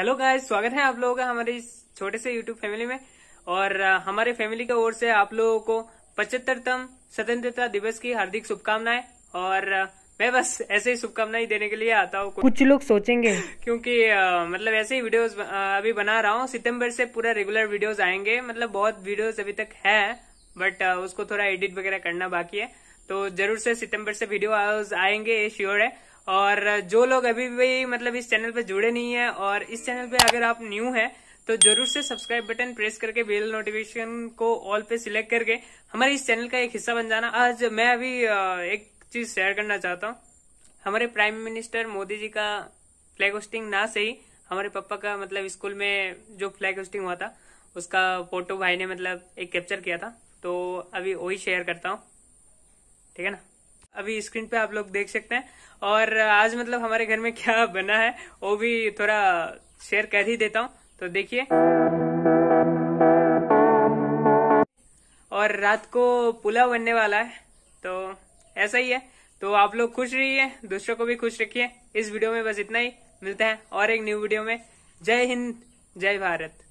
hello guys स्वागत है आप लोगों का हमारे इस छोटे से यूट्यूब फैमिली में और हमारे फैमिली की ओर से आप लोगों को पचहत्तरतम स्वतंत्रता दिवस की हार्दिक शुभकामनाएं और मैं बस ऐसे ही शुभकामनाएं देने के लिए आता हूँ कुछ लोग सोचेंगे क्योंकि मतलब ऐसे ही वीडियोस अभी बना रहा हूँ सितंबर से पूरा रेगुलर वीडियोज आएंगे मतलब बहुत वीडियोज अभी तक है बट उसको थोड़ा एडिट वगैरह करना बाकी है तो जरूर से सितंबर से वीडियो आएंगे ये श्योर है और जो लोग अभी भी मतलब इस चैनल पर जुड़े नहीं है और इस चैनल पे अगर आप न्यू है तो जरूर से सब्सक्राइब बटन प्रेस करके बेल नोटिफिकेशन को ऑल पे सिलेक्ट करके हमारे इस चैनल का एक हिस्सा बन जाना आज मैं अभी एक चीज शेयर करना चाहता हूँ हमारे प्राइम मिनिस्टर मोदी जी का फ्लैग होस्टिंग ना सही हमारे पापा का मतलब स्कूल में जो फ्लैग होस्टिंग हुआ था उसका फोटो भाई ने मतलब एक कैप्चर किया था तो अभी वही शेयर करता हूँ ठीक है ना अभी स्क्रीन पे आप लोग देख सकते हैं और आज मतलब हमारे घर में क्या बना है वो भी थोड़ा शेयर कर ही देता हूँ तो देखिए और रात को पुलाव बनने वाला है तो ऐसा ही है तो आप लोग खुश रहिए दूसरों को भी खुश रखिए इस वीडियो में बस इतना ही मिलते हैं और एक न्यू वीडियो में जय हिंद जय भारत